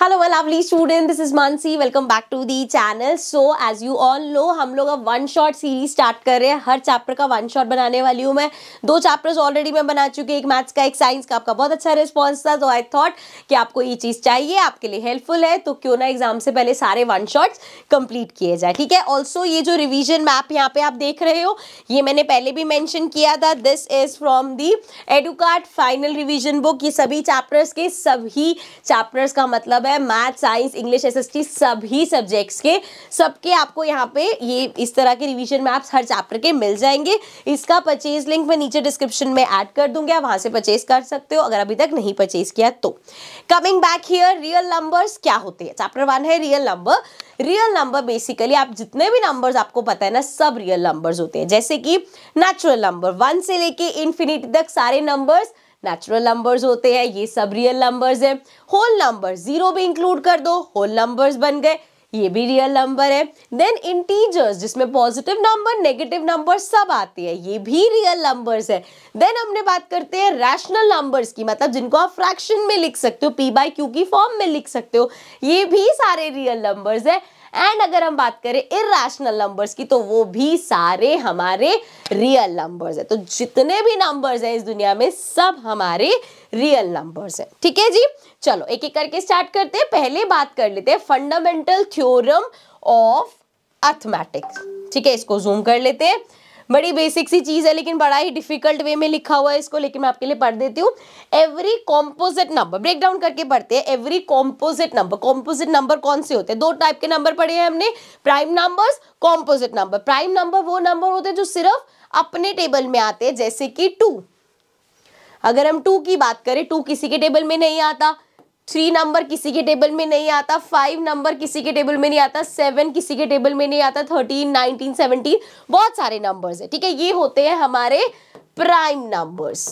hello well lovely student this is Mansi welcome back to the channel so as you all know हम लोग अब one shot series start कर रहे हैं हर चैप्टर का वन शॉट बनाने वाली हूँ मैं दो चैप्टर्स ऑलरेडी मैं बना चुकी हूँ एक मैथ्स का एक साइंस का आपका बहुत अच्छा रिस्पॉन्स था तो आई थॉट कि आपको ये चीज़ चाहिए आपके लिए हेल्पफुल है तो क्यों ना एग्जाम से पहले सारे वन शॉट्स कंप्लीट किए जाए ठीक है ऑल्सो ये जो रिविजन मैप यहाँ पे आप देख रहे हो ये मैंने पहले भी मैंशन किया था this is from the Educart final revision book ये सभी चैप्टर्स के सभी चैप्टर्स का मतलब है मैथ साइंस इंग्लिश एसएसटी सभी सब्जेक्ट्स के सबके आपको यहाँ पे ये इस तरह के रिवीजन मैप्स हर चैप्टर के मिल जाएंगे इसका परचेज लिंक मैं नीचे डिस्क्रिप्शन में ऐड कर दूंगी आप वहाँ से परचेज कर सकते हो अगर अभी तक नहीं परचेज किया तो coming back here real numbers क्या होते हैं चैप्टर वन है real number real number basically आप जितने भी नंबर्स आपको पता है ना सब रियल नंबर्स होते हैं जैसे कि नेचुरल नंबर वन से लेके इन्फिनिटी तक सारे नंबर्स नेचुरल नंबर्स होते हैं ये सब रियल नंबर्स हैं होल नंबर जीरो भी इंक्लूड कर दो होल नंबर्स बन गए ये भी रियल नंबर है देन इंटीजर्स जिसमें पॉजिटिव नंबर नेगेटिव नंबर सब आते हैं ये भी रियल नंबर्स है देन हमने बात करते हैं रैशनल नंबर्स की मतलब जिनको आप फ्रैक्शन में लिख सकते हो पी बाई क्यू की फॉर्म में लिख सकते हो ये भी सारे रियल नंबर्स है एंड अगर हम बात करें इेशनल नंबर्स की तो वो भी सारे हमारे रियल नंबर्स है तो जितने भी नंबर्स हैं इस दुनिया में सब हमारे रियल नंबर्स हैं ठीक है जी चलो एक एक करके स्टार्ट करते हैं पहले बात कर लेते हैं फंडामेंटल थ्योरम ऑफ अर्थमेटिक्स ठीक है इसको जूम कर लेते हैं बड़ी बेसिक सी चीज़ है लेकिन बड़ा ही डिफिकल्ट वे में लिखा हुआ है इसको लेकिन मैं आपके लिए पढ़ देती हूँ every composite number break down करके पढ़ते हैं every composite number composite number कौन से होते हैं दो टाइप के नंबर पढ़े हैं हमने prime numbers composite number prime number वो नंबर होते हैं जो सिर्फ अपने टेबल में आते हैं जैसे कि टू अगर हम टू की बात करें टू किसी के टेबल में नहीं आता थ्री नंबर किसी के टेबल में नहीं आता फाइव नंबर किसी के टेबल में नहीं आता सेवन किसी के टेबल में नहीं आता थर्टीन नाइनटीन सेवनटीन बहुत सारे नंबर्स है ठीक है ये होते हैं हमारे प्राइम नंबर्स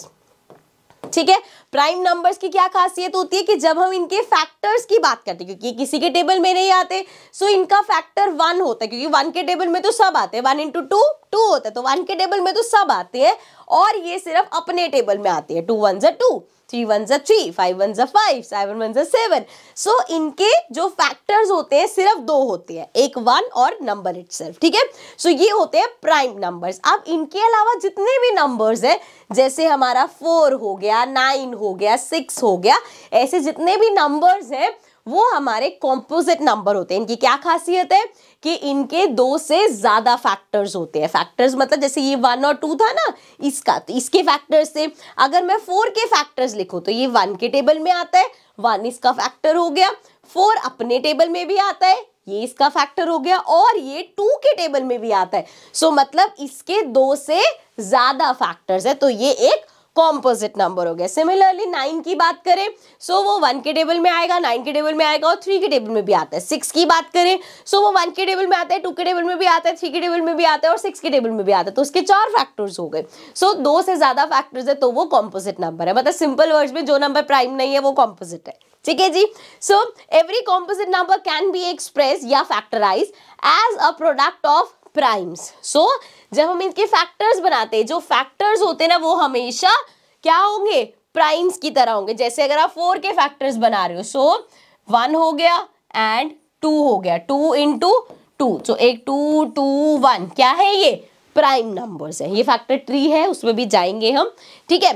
ठीक है प्राइम नंबर्स की क्या खासियत होती है कि जब हम इनके फैक्टर्स की बात करते हैं क्योंकि किसी के टेबल में नहीं आते सो इनका फैक्टर वन होता है क्योंकि वन के टेबल में तो सब आते हैं वन इंटू टू टू होता है तो वन के टेबल में तो सब आते हैं और ये सिर्फ अपने टेबल में आते हैं टू वन जो टू थ्री वन ज़ा थ्री फाइव वन ज़ा फाइव सेवन वन ज़ा सेवन सो इनके जो फैक्टर्स होते हैं सिर्फ दो होते हैं एक वन और नंबर इट ठीक है सो ये होते हैं प्राइम नंबर्स अब इनके अलावा जितने भी नंबर्स हैं जैसे हमारा फोर हो गया नाइन हो गया सिक्स हो गया ऐसे जितने भी नंबर्स हैं वो हमारे कॉम्पोजिट नंबर होते हैं इनकी क्या खासियत है कि इनके दो से ज़्यादा फैक्टर्स होते हैं फैक्टर्स मतलब जैसे ये वन और टू था ना इसका तो इसके फैक्टर्स से अगर मैं फोर के फैक्टर्स लिखूँ तो ये वन के टेबल में आता है वन इसका फैक्टर हो गया फोर अपने टेबल में भी आता है ये इसका फैक्टर हो गया और ये टू के टेबल में भी आता है सो so, मतलब इसके दो से ज़्यादा फैक्टर्स है तो ये एक कॉम्पोजिट नंबर हो गया सिमिलरली नाइन की बात करें सो so वो वन के टेबल में आएगा नाइन के टेबल में आएगा और थ्री के टेबल में भी आता है सिक्स की बात करें सो so वो वन के टेबल में आता है टू के टेबल में भी आता है थ्री के टेबल में भी आता है और सिक्स के टेबल में भी आता है तो उसके चार फैक्टर्स हो गए सो so, दो से ज़्यादा फैक्टर्स है तो वो कॉम्पोजिट नंबर है मतलब सिंपल वर्ड्स में जो नंबर प्राइम नहीं है वो कॉम्पोजिट है ठीक है जी so every composite number can be express या factorize as a product of primes so जब हम इनके फैक्टर्स बनाते हैं जो फैक्टर्स होते हैं ना वो हमेशा क्या होंगे प्राइम्स की तरह होंगे जैसे अगर आप फोर के फैक्टर्स बना रहे हो सो वन हो गया एंड टू हो गया टू इंटू टू सो एक टू टू वन क्या है ये प्राइम नंबर्स है ये फैक्टर ट्री है उसमें भी जाएंगे हम ठीक है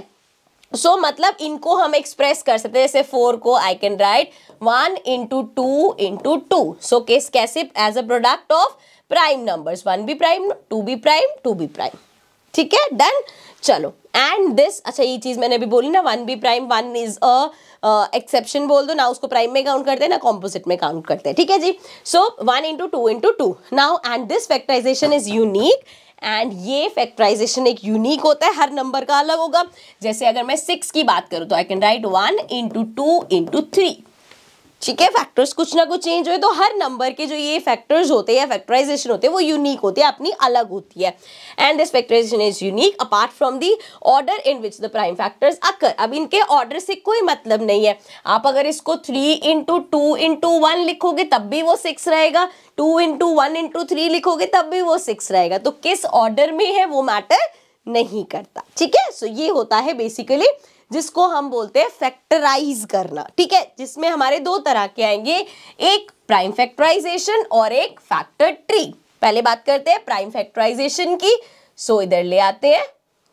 सो so, मतलब इनको हम एक्सप्रेस कर सकते हैं जैसे फोर को I can write one into two into two so case कैसे as a product of prime numbers one be prime two be prime two be prime ठीक है डन चलो एंड दिस अच्छा ये चीज़ मैंने अभी बोली ना one be prime one is a exception बोल दो ना उसको प्राइम में काउंट करते हैं ना कॉम्पोजिट में काउंट करते हैं ठीक है जी so one into two into two now and this factorization is unique and ये फैक्टराइजेशन एक यूनिक होता है हर नंबर का अलग होगा जैसे अगर मैं सिक्स की बात करूँ तो I can write one into two into three ठीक है फैक्टर्स कुछ ना कुछ चेंज हुए तो हर नंबर के जो ये फैक्टर्स होते हैं फैक्टराइजेशन होते हैं वो यूनिक होते हैं अपनी अलग होती है and this factorization is unique apart from the order in which the prime factors occur अब इनके ऑर्डर से कोई मतलब नहीं है आप अगर इसको three into two into one लिखोगे तब भी वो सिक्स रहेगा two into one into three लिखोगे तब भी वो सिक्स रहेगा तो किस ऑर्डर में है वो मैटर नहीं करता ठीक है सो ये होता है बेसिकली जिसको हम बोलते हैं फैक्टराइज करना ठीक है जिसमें हमारे दो तरह के आएंगे एक प्राइम फैक्टराइजेशन और एक फैक्टर ट्री पहले बात करते हैं प्राइम फैक्टराइजेशन की सो इधर ले आते हैं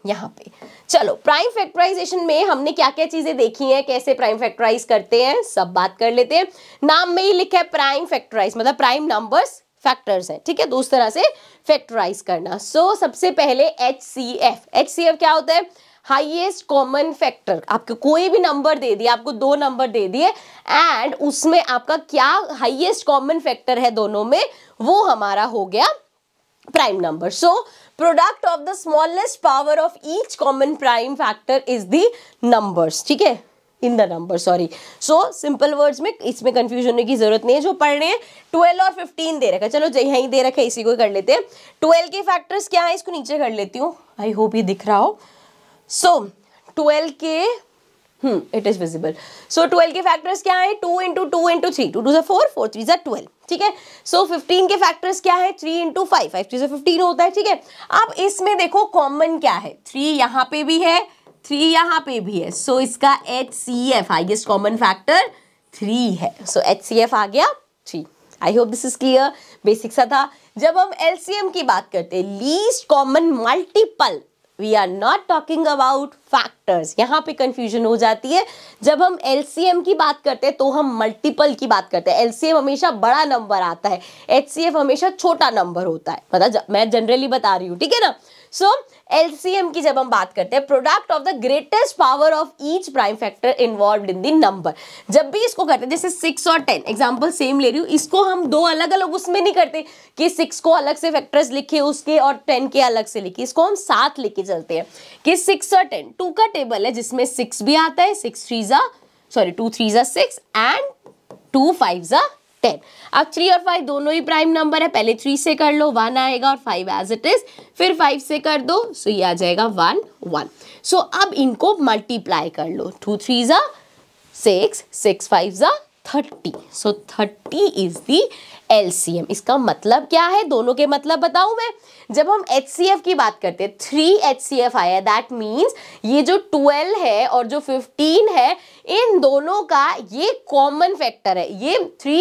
यहाँ पे चलो प्राइम फैक्टराइजेशन में हमने क्या क्या चीजें देखी हैं कैसे प्राइम फैक्टराइज करते हैं सब बात कर लेते हैं नाम में ही लिखा है प्राइम फैक्टराइज मतलब प्राइम नंबर्स फैक्टर्स हैं ठीक है तो तरह से फैक्टराइज करना सो so, सबसे पहले H C F H C F क्या होता है हाईएस्ट कॉमन फैक्टर आपको कोई भी नंबर दे दिया आपको दो नंबर दे दिए एंड उसमें आपका क्या हाईएस्ट कॉमन फैक्टर है दोनों में वो हमारा हो गया prime number so product of the smallest power of each common prime factor is the numbers ठीक है in the number sorry so simple words में इसमें कंफ्यूज होने की जरूरत नहीं है जो पढ़ रहे हैं ट्वेल्व और फिफ्टीन दे रखा चलो यहीं दे रखा है इसी को ही कर लेते हैं ट्वेल्व के फैक्टर्स क्या है इसको नीचे कर लेती हूँ आई होप ये दिख रहा हो सो ट्वेल्व के it is visible so twelve के फैक्टर्स क्या है two into two into three two two जो फोर फोर थ्री जो ट्वेल्व ठीक है सो फिफ्टीन के फैक्टर्स क्या है three into five five three जो फिफ्टीन होता है ठीक है अब इसमें देखो कॉमन क्या है थ्री यहाँ पे भी है थ्री यहाँ पे भी है सो so, इसका H C F highest common factor three है सो एच सी एफ आ गया three I hope this is clear basic सा था जब हम एल सी एम की बात करते हैं least common multiple we are not talking about factors यहाँ पे कंफ्यूजन हो जाती है जब हम एल की बात करते हैं तो हम मल्टीपल की बात करते हैं एल हमेशा बड़ा नंबर आता है एच हमेशा छोटा नंबर होता है मतलब मैं जनरली बता रही हूँ ठीक है ना सो एलसीएम की जब हम बात करते हैं product of the greatest power of each prime factor involve in the number जब भी इसको करते हैं जैसे सिक्स और टेन एग्जाम्पल सेम ले रही हूँ इसको हम दो अलग अलग उसमें नहीं करते कि सिक्स को अलग से फैक्टर्स लिखे उसके और टेन के अलग से लिखे इसको हम साथ लेके चलते हैं कि सिक्स और टेन टू का टेबल है जिसमें सिक्स भी आता है सिक्स थ्री ज़ा सॉरी टू थ्री ज़ा सिक्स एंड टू फाइव ज़ा टेन अब थ्री और फाइव दोनों ही प्राइम नंबर है पहले थ्री से कर लो वन आएगा और फाइव एज इट इज फिर फाइव से कर दो सो ये आ जाएगा वन वन सो अब इनको मल्टीप्लाई कर लो टू थ्री ज़ा सिक्स सिक्स फाइव ज़ा thirty so thirty is the LCM इसका मतलब क्या है दोनों के मतलब बताऊं मैं जब हम एच की बात करते हैं थ्री एच सी एफ आया दैट मीन्स ये जो ट्वेल्व है और जो फिफ्टीन है इन दोनों का ये कॉमन फैक्टर है ये थ्री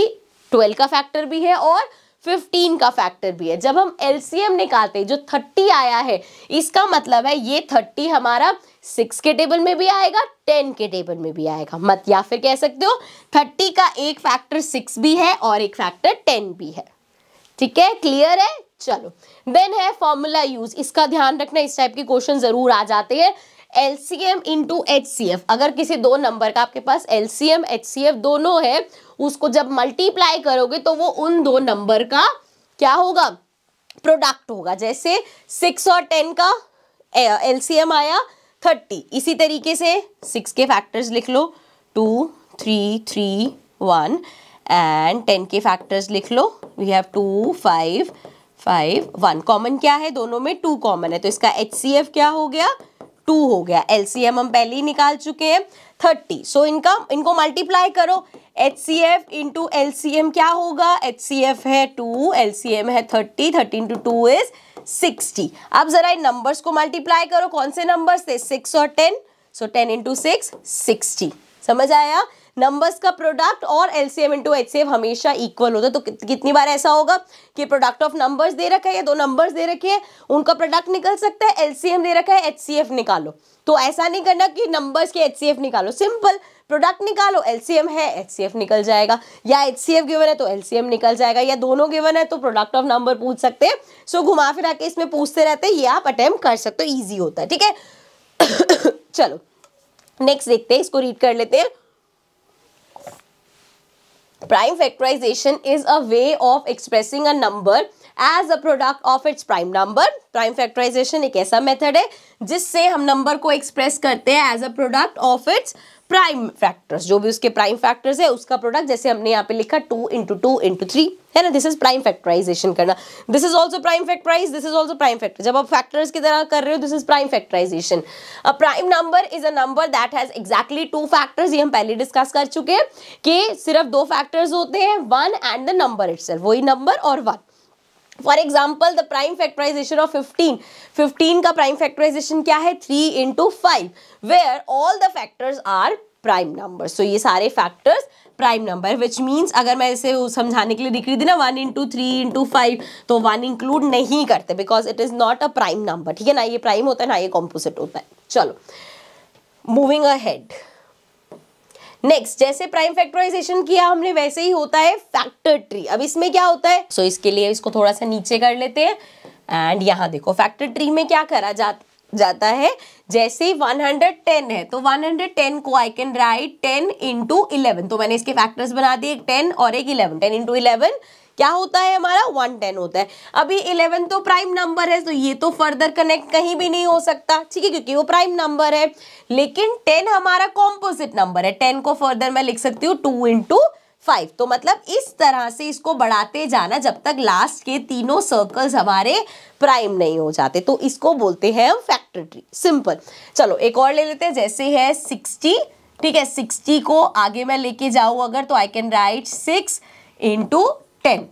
ट्वेल्व का फैक्टर भी है और 15 का फैक्टर भी है जब हम एलसीएम निकालते हैं जो 30 आया है इसका मतलब है ये 30 हमारा 6 के टेबल में भी आएगा 10 के टेबल में भी आएगा मत या फिर कह सकते हो 30 का एक फैक्टर 6 भी है और एक फैक्टर 10 भी है ठीक है क्लियर है चलो देन है फॉर्मूला यूज इसका ध्यान रखना इस टाइप के क्वेश्चन जरूर आ जाते हैं एलसीएम इंटू एफ अगर किसी दो नंबर का आपके पास एलसीएम एफ दोनों है उसको जब मल्टीप्लाई करोगे तो वो उन दो नंबर का क्या होगा प्रोडक्ट होगा जैसे सिक्स और टेन का एलसीएम आया थर्टी इसी तरीके से सिक्स के फैक्टर्स लिख लो two three three one and ten के फैक्टर्स लिख लो we have two five five one common क्या है दोनों में टू कॉमन है तो इसका एच क्या हो गया टू हो गया एल हम पहले ही निकाल चुके हैं थर्टी सो इनका इनको मल्टीप्लाई करो H C F into L C M क्या होगा एच सी एफ है टू एल सी एम है thirty thirty into two is sixty अब जरा इन नंबर्स को मल्टीप्लाई करो कौन से नंबर्स थे सिक्स और ten so ten into six sixty समझ आया नंबर्स का प्रोडक्ट और एलसीएम इनटू एचसीएम हमेशा इक्वल होता है तो कितनी बार ऐसा होगा कि प्रोडक्ट ऑफ नंबर्स दे रखा है या दो नंबर्स दे रखे हैं उनका प्रोडक्ट निकल सकता है एलसीएम दे रखा है एच निकालो तो ऐसा नहीं करना कि नंबर्स के एच निकालो सिंपल प्रोडक्ट निकालो एलसीएम है एचसीएफ निकल जाएगा या एचसीएफ गिवन है तो एलसीएम निकल जाएगा या दोनों गिवन है तो प्रोडक्ट ऑफ नंबर पूछ सकते हैं सो घुमा फिरा के इसमें पूछते रहते हैं ये आप अटेम्प्ट कर सकते हो ईजी होता है ठीक है चलो नेक्स्ट देखते हैं इसको रीड कर लेते हैं prime factorization is a way of expressing a number as a product of its prime number prime factorization एक ऐसा मेथड है जिससे हम नंबर को एक्सप्रेस करते हैं as a product of its prime factors जो भी उसके प्राइम फैक्टर्स है उसका प्रोडक्ट जैसे हमने यहाँ पे लिखा two into two into three है ना दिस इज प्राइम फैक्टराइजेशन करना this is also prime factorize this is also prime factor जब आप फैक्टर्स की तरह कर रहे हो this is prime factorization a prime number is a number that has exactly two factors ये हम पहले डिस्कस कर चुके हैं कि सिर्फ दो फैक्टर्स होते हैं one and the number it वही नंबर और one for example the prime factorization of 15 15 का प्राइम फैक्टराइजेशन क्या है three into five where all the factors are prime number so ये सारे factors prime number which means अगर मैं इसे समझाने के लिए लिख रही थी ना one into three into five तो वन इंक्लूड नहीं करते because it is not a prime number ठीक है ना ये प्राइम होता है ना ये कॉम्पोजिट होता है चलो मूविंग अ हेड नेक्स्ट जैसे प्राइम फैक्टराइजेशन किया हमने वैसे ही होता है फैक्टर ट्री अब इसमें क्या होता है सो so, इसके लिए इसको थोड़ा सा नीचे कर लेते हैं एंड यहाँ देखो फैक्टर ट्री में क्या करा जा जाता है जैसे 110 है तो 110 को I can write 10 into eleven तो मैंने इसके फैक्टर्स बना दिए 10 और एक 11 10 इंटू इलेवन क्या होता है हमारा वन टेन होता है अभी इलेवन तो प्राइम नंबर है तो ये तो फर्दर कनेक्ट कहीं भी नहीं हो सकता ठीक है क्योंकि वो प्राइम नंबर है लेकिन टेन हमारा कॉम्पोजिट नंबर है टेन को फर्दर मैं लिख सकती हूँ टू इंटू फाइव तो मतलब इस तरह से इसको बढ़ाते जाना जब तक लास्ट के तीनों सर्कल्स हमारे प्राइम नहीं हो जाते तो इसको बोलते हैं हम फैक्टर ट्री सिंपल चलो एक और ले लेते हैं जैसे है सिक्सटी ठीक है सिक्सटी को आगे मैं लेके जाऊँ अगर तो I can write six into ten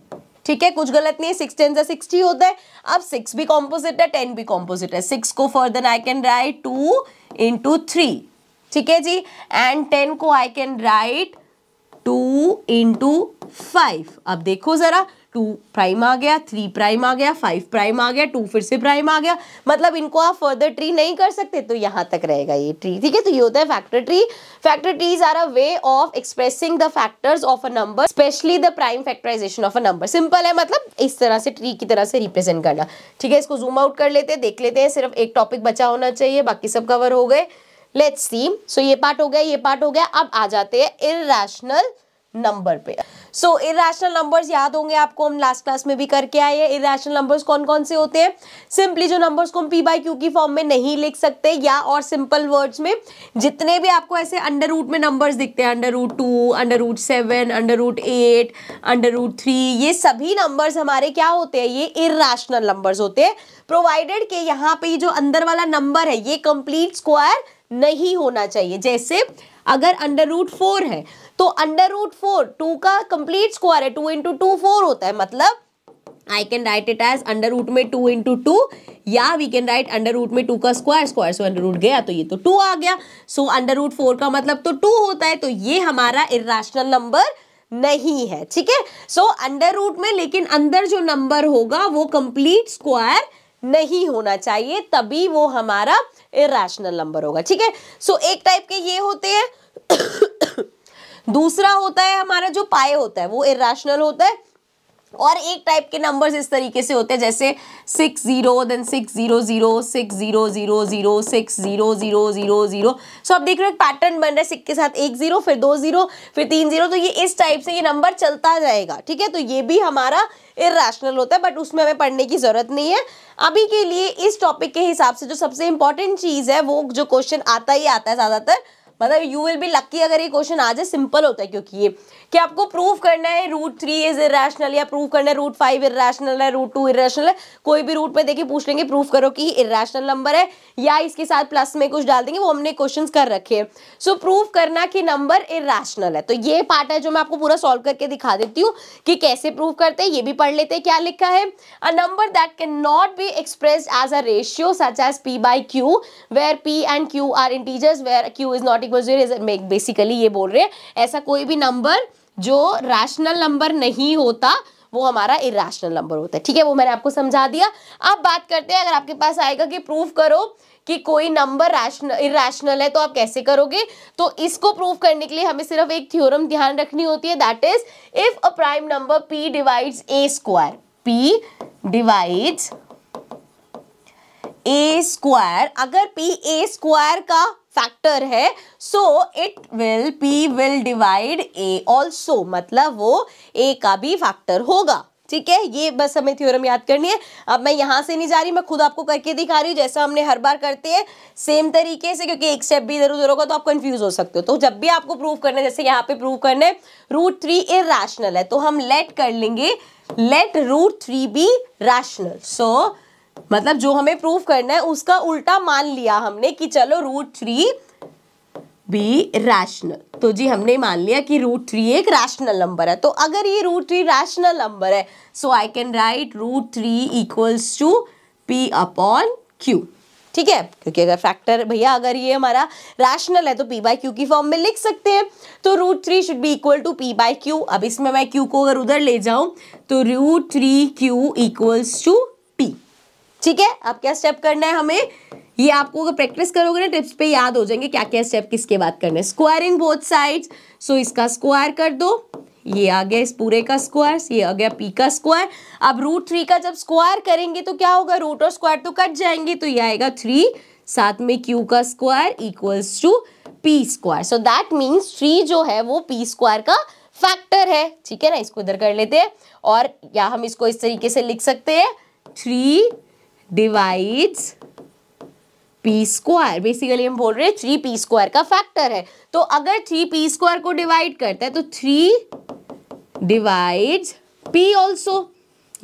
ठीक है कुछ गलत नहीं है सिक्स टेन से सिक्सटी होता है अब सिक्स भी कॉम्पोजिट है टेन भी कॉम्पोजिट है सिक्स को further I can write two into three ठीक है जी एंड टेन को I can write two into five अब देखो जरा टू प्राइम आ गया थ्री प्राइम आ गया फाइव प्राइम आ गया टू फिर से प्राइम आ गया मतलब इनको आप फर्दर ट्री नहीं कर सकते तो यहाँ तक रहेगा ये ट्री ठीक है तो ये होता है factor tree factor trees are a way of expressing the factors of a number specially the prime factorization of a number simple है मतलब इस तरह से ट्री की तरह से रिप्रेजेंट करना ठीक है इसको जूम आउट कर लेते हैं देख लेते हैं सिर्फ एक टॉपिक बचा होना चाहिए बाकी सब कवर हो गए लेट्स सी सो ये पार्ट हो गया ये पार्ट हो गया अब आ जाते हैं इरेशनल नंबर पे सो इेशनल नंबर्स याद होंगे आपको हम लास्ट क्लास में भी करके आए हैं इेशनल नंबर्स कौन कौन से होते हैं सिंपली जो नंबर्स को हम पी बाई क्यू की फॉर्म में नहीं लिख सकते या और सिंपल वर्ड्स में जितने भी आपको ऐसे अंडर रूट में नंबर्स दिखते हैं under root two under root seven under root eight under root three ये सभी नंबर्स हमारे क्या होते हैं ये इेशनल नंबर्स होते हैं प्रोवाइडेड के यहाँ पे जो अंदर वाला नंबर है ये कंप्लीट स्क्वायर नहीं होना चाहिए जैसे अगर अंडर रूट फोर है तो अंडर रूट फोर टू का कंप्लीट स्क्वायर है टू इंटू टू फोर होता है मतलब I can write it as under root में टू इंटू टू या we can write under root में टू का square square so under root गया तो ये तो टू आ गया सो अंडर रूट फोर का मतलब तो टू होता है तो ये हमारा इराशनल नंबर नहीं है ठीक है सो अंडर रूट में लेकिन अंदर जो नंबर होगा वो कंप्लीट स्क्वायर नहीं होना चाहिए तभी वो हमारा इराशनल नंबर होगा ठीक है सो एक टाइप के ये होते हैं दूसरा होता है हमारा जो पाए होता है वो इराशनल होता है और एक टाइप के नंबर्स इस तरीके से होते हैं जैसे six zero then six zero zero six zero zero zero six zero zero zero zero so आप देख रहे हो एक पैटर्न बन रहा है सिक्स के साथ एक जीरो फिर दो जीरो फिर तीन जीरो तो ये इस टाइप से ये नंबर चलता जाएगा ठीक है तो ये भी हमारा इराशनल होता है बट उसमें हमें पढ़ने की ज़रूरत नहीं है अभी के लिए इस टॉपिक के हिसाब से जो सबसे इंपॉर्टेंट चीज़ है वो जो क्वेश्चन आता ही आता है ज़्यादातर मतलब यू विल बी लक्की अगर ये क्वेश्चन आ जाए सिंपल होता है क्योंकि ये कि आपको प्रूफ करना है रूट थ्री इज इेशनल या प्रूफ करना है रूट फाइव इेशनल है रूट टू इेशनल है कोई भी रूट पे देखिए पूछ लेंगे प्रूफ करो कि इेशनल नंबर है या इसके साथ प्लस में कुछ डाल देंगे वो हमने क्वेश्चन कर रखे हैं सो प्रूफ करना कि नंबर इेशनल है तो ये पार्ट है जो मैं आपको पूरा सॉल्व करके दिखा देती हूँ कि कैसे प्रूव करते हैं ये भी पढ़ लेते हैं क्या लिखा है a number that can not be express as a ratio such as P by Q where P and Q are integers where Q is not equal zero make basically ये बोल रहे हैं ऐसा कोई भी नंबर जो रैशनल नंबर नहीं होता वो हमारा इराशनल नंबर होता है ठीक है वो मैंने आपको समझा दिया अब बात करते हैं अगर आपके पास आएगा कि प्रूफ करो कि कोई नंबर इराशनल है तो आप कैसे करोगे तो इसको प्रूफ करने के लिए हमें सिर्फ एक थ्योरम ध्यान रखनी होती है that is if a prime number P divides A square P divides A square अगर पी ए स्क्वायर का फैक्टर है so it will P will divide A also मतलब वो ए का भी फैक्टर होगा ठीक है ये बस हमें थ्योरम याद करनी है अब मैं यहाँ से नहीं जा रही मैं खुद आपको करके दिखा रही हूँ जैसा हमने हर बार करते हैं सेम तरीके से क्योंकि एक स्टेप भी इधर उधर होगा तो आप कंफ्यूज हो सकते हो तो जब भी आपको प्रूव करना है जैसे यहाँ पे प्रूव करना है रूट थ्री इ रैशनल है तो हम लेट कर लेंगे let root three be rational so मतलब जो हमें प्रूफ करना है उसका उल्टा मान लिया हमने कि चलो रूट थ्री बी रैशनल तो जी हमने मान लिया कि रूट थ्री एक रैशनल नंबर है तो अगर ये रूट थ्री रैशनल नंबर है so I can write root three equals to P upon Q ठीक है क्योंकि अगर फैक्टर भैया अगर ये हमारा रैशनल है तो पी बाई क्यू की फॉर्म में लिख सकते हैं तो root three should be equal to P by Q अब इसमें मैं क्यू को अगर उधर ले जाऊं तो root three Q equals to ठीक है अब क्या स्टेप करना है हमें ये आपको अगर प्रैक्टिस करोगे ना टिप्स पे याद हो जाएंगे क्या क्या स्टेप किसके बाद करना है square in both sides so इसका स्क्वायर कर दो ये आ गया इस पूरे का स्क्वायर ये आ गया पी का स्क्वायर अब रूट थ्री का जब स्क्वायर करेंगे तो क्या होगा रूट और स्क्वायर तो कट जाएंगे तो ये आएगा थ्री साथ में क्यू का square equals to P square so that means three जो है वो पी स्क्वायर का फैक्टर है ठीक है ना इसको इधर कर लेते हैं और या हम इसको इस तरीके से लिख सकते हैं three divides P square basically हम बोल रहे हैं थ्री पी स्क्वायर का फैक्टर है तो अगर थ्री पी स्क्वायर को डिवाइड करता है तो थ्री डिवाइड्स पी ऑल्सो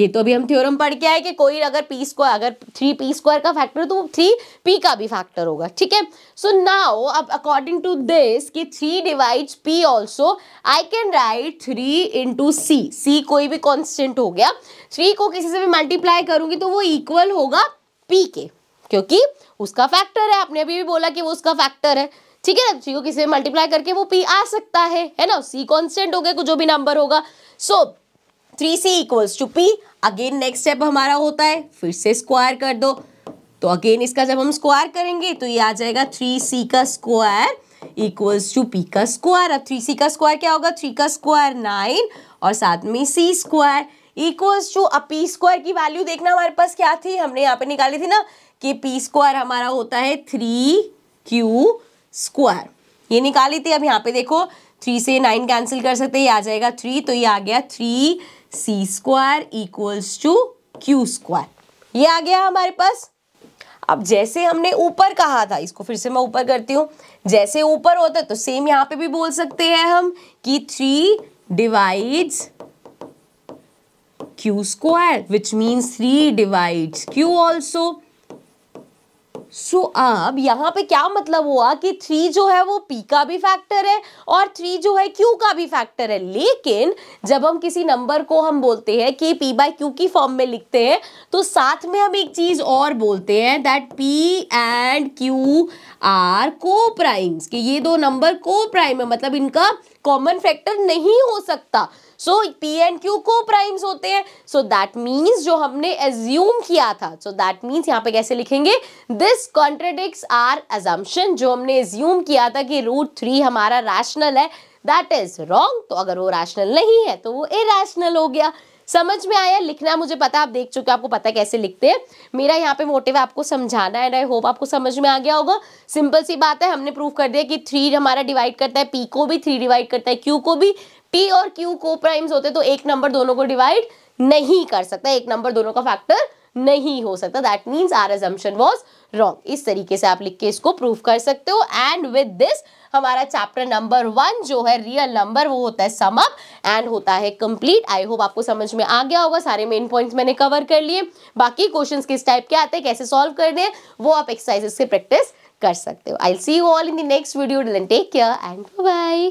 ये तो अभी हम थ्योरम पढ़ के आए कि कोई अगर पी स्क्वायर अगर थ्री पी स्क्वायर का फैक्टर है तो थ्री पी का भी फैक्टर होगा ठीक है सो नाउ अब अकॉर्डिंग टू दिस कि three divides P also I can write three into C C कोई भी कांस्टेंट हो गया थ्री को किसी से भी मल्टीप्लाई करूंगी तो वो इक्वल होगा पी के क्योंकि उसका फैक्टर है आपने अभी भी बोला कि वो उसका फैक्टर है ठीक है ना थ्री को किसी से मल्टीप्लाई करके वो पी आ सकता है है ना सी कॉन्स्टेंट हो गया जो भी नंबर होगा so three C equals to P again next step हमारा होता है फिर से स्क्वायर कर दो तो अगेन इसका जब हम स्क्वायर करेंगे तो ये आ जाएगा थ्री सी का स्क्वायर इक्वल्स टू पी का स्क्वायर अब थ्री सी का स्क्वायर क्या होगा थ्री का स्क्वायर नाइन और साथ में सी स्क्वायर इक्वल्स टू अब पी स्क्वायर की वैल्यू देखना हमारे पास क्या थी हमने यहाँ पे निकाली थी ना कि पी स्क्वायर हमारा होता है थ्री क्यू स्क्वायर ये निकाली थी अब यहाँ पे देखो थ्री से नाइन कैंसिल कर सकते ये आ जाएगा थ्री तो ये आ गया three C square equals to Q square ये आ गया हमारे पास अब जैसे हमने ऊपर कहा था इसको फिर से मैं ऊपर करती हूँ जैसे ऊपर होता तो सेम यहाँ पे भी बोल सकते हैं हम कि three divides Q square which means three divides Q also so अब यहाँ पे क्या मतलब हुआ कि थ्री जो है वो पी का भी फैक्टर है और थ्री जो है क्यू का भी फैक्टर है लेकिन जब हम किसी नंबर को हम बोलते हैं कि पी बाय क्यू की फॉर्म में लिखते हैं तो साथ में हम एक चीज़ और बोलते हैं that p and Q are coprimes कि ये दो नंबर को प्राइम है मतलब इनका कॉमन फैक्टर नहीं हो सकता so p and q coprimes होते हैं सो दैट मीन्स जो हमने एज्यूम किया था सो दैट मीन्स यहाँ पे कैसे लिखेंगे दिस कॉन्ट्रेडिक्स आर एजम्पन जो हमने एज्यूम किया था कि रूट थ्री हमारा रैशनल है दैट इज रॉन्ग तो अगर वो रैशनल नहीं है तो वो इरेशनल हो गया समझ में आया लिखना मुझे पता आप देख चुके हो आपको पता है कैसे लिखते हैं मेरा यहाँ पे मोटिव आपको समझाना है आई होप आपको समझ में आ गया होगा सिंपल सी बात है हमने प्रूव कर दिया कि थ्री हमारा डिवाइड करता है पी को भी थ्री डिवाइड करता है क्यू को भी पी और क्यू को प्राइम्स होते तो एक नंबर दोनों को डिवाइड नहीं कर सकता एक नंबर दोनों का फैक्टर नहीं हो सकता that means our assumption was wrong इस तरीके से आप लिख के इसको प्रूव कर सकते हो एंड विद दिस हमारा चैप्टर नंबर वन जो है रियल नंबर वो होता है समअप एंड होता है कंप्लीट आई होप आपको समझ में आ गया होगा सारे मेन पॉइंट्स मैंने कवर कर लिए बाकी क्वेश्चंस किस टाइप के आते हैं कैसे सॉल्व करने हैं वो आप एक्सरसाइजेस से प्रैक्टिस कर सकते हो I see you all in the next video take care and bye